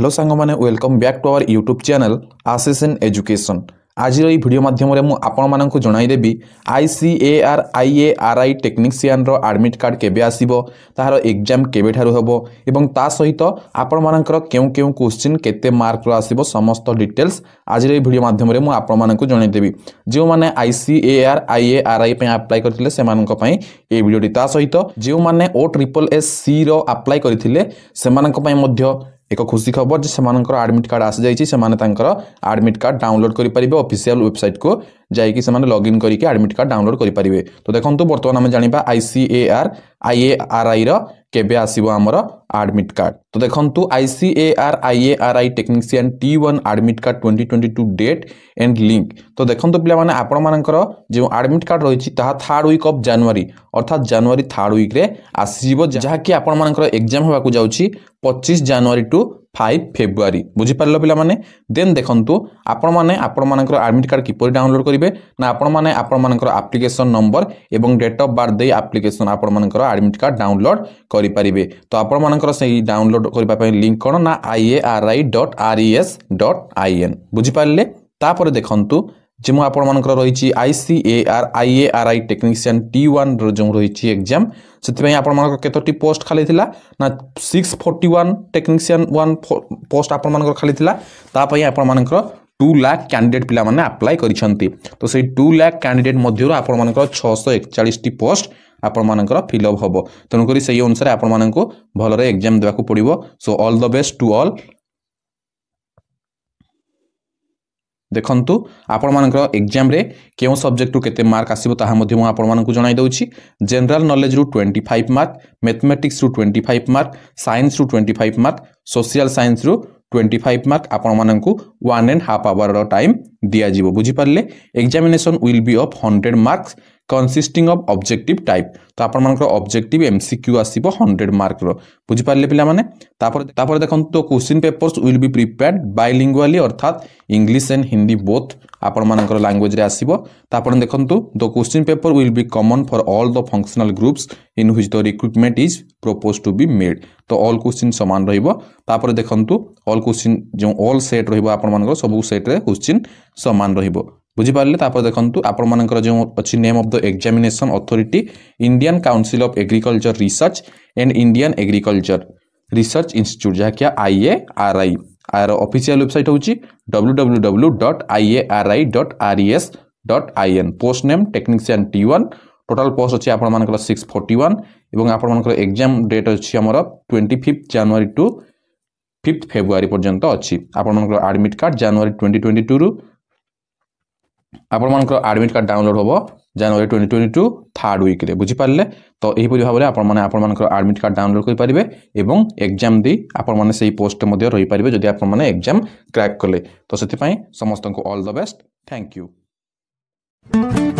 hello সাংমানে welcome back to our YouTube channel ଆସିସନ୍ education ଆଜିର ଏହି ଭିଡ଼ିଓ ମାଧ୍ୟମରେ ମୁଁ ଆପଣମାନଙ୍କୁ ଜଣାଇଦେବି I C A R I A R I ଟେକ୍ନିସିଆନ୍ର ଆଡ଼ମିଟ୍ କାର୍ଡ଼ କେବେ ଆସିବ ତାହାର ଏକ୍ଜାମ୍ କେବେଠାରୁ ହେବ ଏବଂ ତା ସହିତ ଆପଣମାନଙ୍କର କେଉଁ କେଉଁ କୋଶ୍ଚିନ୍ କେତେ ମାର୍କର ଆସିବ ସମସ୍ତ ଡିଟେଲ୍ସ ଆଜିର ଏହି ଭିଡ଼ିଓ ମାଧ୍ୟମରେ ମୁଁ ଆପଣମାନଙ୍କୁ ଜଣାଇଦେବି ଯେଉଁମାନେ I C A R I A R I ପାଇଁ ଆପ୍ଲାଏ କରିଥିଲେ ସେମାନଙ୍କ ପାଇଁ ଏହି ଭିଡ଼ିଓଟି ତା ସହିତ ଯେଉଁମାନେ ଓ ଟ୍ରିପଲ୍ ଏସ୍ ସିର ଆପ୍ଲାଏ କରିଥିଲେ ସେମାନଙ୍କ ପାଇଁ ମଧ୍ୟ ଏକ ଖୁସି ଖବର ଯେ ସେମାନଙ୍କର ଆଡ଼ମିଟ୍ କାର୍ଡ଼ ଆସିଯାଇଛି ସେମାନେ ତାଙ୍କର ଆଡ଼ମିଟ୍ କାର୍ଡ଼ ଡାଉନଲୋଡ଼ କରିପାରିବେ ଅଫିସିଆଲ ୱେବସାଇଟ୍କୁ ଯାଇକି ସେମାନେ ଲଗ୍ଇନ୍ କରିକି ଆଡ଼ମିଟ୍ କାର୍ଡ଼ ଡାଉନଲୋଡ଼ କରିପାରିବେ ତ ଦେଖନ୍ତୁ ବର୍ତ୍ତମାନ ଆମେ ଜାଣିବା ଆଇ ସି ଏ ଆର୍ আইএআরআইর কেবে আসব আমার আডমিট কার্ড তো দেখুন ICAR IARI technician T one admit card twenty twenty two date and link তো দেখুন পিলামানে আপনার যে আডমিট কার্ড রয়েছে তাহা থার্ড উইক অফ জানুয়ারি অর্থাৎ জানুয়ারি থার্ড উইক্রে আসিযোগ যা কি আপনার এক্সাম হওয়া যাচ্ছে পঁচিশ জানুয়ারি টু ফাইভ ফেব্রুয়ারি বুঝিপার পিলামানে দেন দেখন্তু আপনার আপনার আডমিট কার্ড কিপর ডাউনলোড করবে না আপনার আপনার আপ্লিকেসন নম্বর এবং ডেট অফ বার্থ দিয়ে আপ্লিকেসন আপনার আডমিট কার্ড ডাউনলোড করে পারে তো আপনার সেই ডাউনলোড করা লিঙ্ক কোণ না IARI dot RES dot IN বুঝিপারে তাপরে দেখন্তু ଯେଉଁ ଆପଣମାନଙ୍କର ରହିଛି I C A R I A R I technician T ୱାନ୍ର ଯେଉଁ ରହିଛି ଏକ୍ଜାମ୍ ସେଥିପାଇଁ ଆପଣମାନଙ୍କର କେତୋଟି ପୋଷ୍ଟ ଖାଲି ଥିଲା ନା six forty one technician one post ଆପଣମାନଙ୍କର ଖାଲି ଥିଲା ତା ପାଇଁ ଆପଣମାନଙ୍କର ଟୁ ଲାଖ କ୍ୟାଣ୍ଡିଡେଟ୍ ପିଲାମାନେ ଆପ୍ଲାଏ କରିଛନ୍ତି ତ ସେଇ ଟୁ ଲାଖ କ୍ୟାଣ୍ଡିଡେଟ୍ ମଧ୍ୟରୁ ଆପଣମାନଙ୍କର ଛଅଶହ ଏକଚାଳିଶଟି ପୋଷ୍ଟ ଆପଣମାନଙ୍କର ଫିଲ୍ଅପ୍ ହେବ ତେଣୁକରି ସେହି ଅନୁସାରେ ଆପଣମାନଙ୍କୁ ଭଲରେ ଏକ୍ଜାମ୍ ଦେବାକୁ ପଡ଼ିବ so all the best to all ଦେଖନ୍ତୁ ଆପଣମାନଙ୍କର ଏକ୍ଜାମ୍ରେ କେଉଁ ସବଜେକ୍ଟରୁ କେତେ ମାର୍କ ଆସିବ ତାହା ମଧ୍ୟ ମୁଁ ଆପଣମାନଙ୍କୁ ଜଣାଇ ଦେଉଛି ଜେନେରାଲ ନଲେଜରୁ ଟ୍ୱେଣ୍ଟି ଫାଇଭ୍ ମାର୍କ ମ୍ୟାଥମେଟିକ୍ସରୁ ଟ୍ୱେଣ୍ଟି ଫାଇଭ୍ ମାର୍କ ସାଇନ୍ସରୁ ଟ୍ୱେଣ୍ଟି ଫାଇଭ୍ ମାର୍କ ସୋସିଆଲ ସାଇନ୍ସରୁ ଟ୍ୱେଣ୍ଟି ଫାଇଭ୍ ମାର୍କ ଆପଣମାନଙ୍କୁ ୱାନ୍ ଆଣ୍ଡ ହାଫ୍ ଆୱାରର ଟାଇମ୍ ଦିଆଯିବ ବୁଝିପାରିଲେ examination will be of hundred marks consisting of objective type তো আপনার অবজেক্টিভ এমসিকিউ আসব হন্ড্রেড মার্কর বুঝিপারে পিলামানে তাপরে তাপরে দেখুন তো question papers will be prepared bilingually অর্থাৎ ইংলিশ এন্ড হিন্দি বোথ ଆପଣମାନଙ୍କର ଲାଙ୍ଗୁଏଜ୍ରେ ଆସିବ ତ ଆପଣ ଦେଖନ୍ତୁ the question paper will be common for all the functional groups in which the recruitment is propose to be made ତ ଅଲ୍ କୋଶ୍ଚିନ୍ ସମାନ ରହିବ ତାପରେ ଦେଖନ୍ତୁ ଅଲ୍ କୋଶ୍ଚିନ୍ ଯେଉଁ ଅଲ୍ ସେଟ୍ ରହିବ ଆପଣମାନଙ୍କର ସବୁ ସେଟ୍ରେ କୋଶ୍ଚିନ୍ ସମାନ ରହିବ বুঝিপারে তাপরে দেখুন আপনার যে অছি name of the examination authority Indian council of agriculture research and Indian agriculture research institute ଯାହାକି ଆଇ ଏ ଆର୍ ଆଇ ଆର ଅଫିସିଆଲ ୱେବସାଇଟ୍ ହେଉଛି W W W dot I A R I dot R S dot I N post name technician T one total post ଅଛି ଆପଣମାନଙ୍କର six forty one ଏବଂ ଆପଣମାନଙ୍କର exam date ଅଛି ଆମର twenty fifth January to fifth February ପର୍ଯ୍ୟନ୍ତ ଅଛି ଆପଣମାନଙ୍କର admit card January twenty twenty ଟୁରୁ আপোনালোকৰ এডমিট কাৰ্ড ডাউনলোড হ'ব January twenty twenty two third উইকৰে বুজি পাৰিলে তো এইপৰি ভাৱে আপোনাৰ আপোনালোকৰ এডমিট কাৰ্ড ডাউনলোড কৰি পাৰিব এগজাম দি আপোনাৰ সেই পোষ্ট ৰৈ পাৰিব যদি আপোনাৰ এগজাম ক্ৰেক কলে তো সেইপাই সমস্ত all the best thank you thank you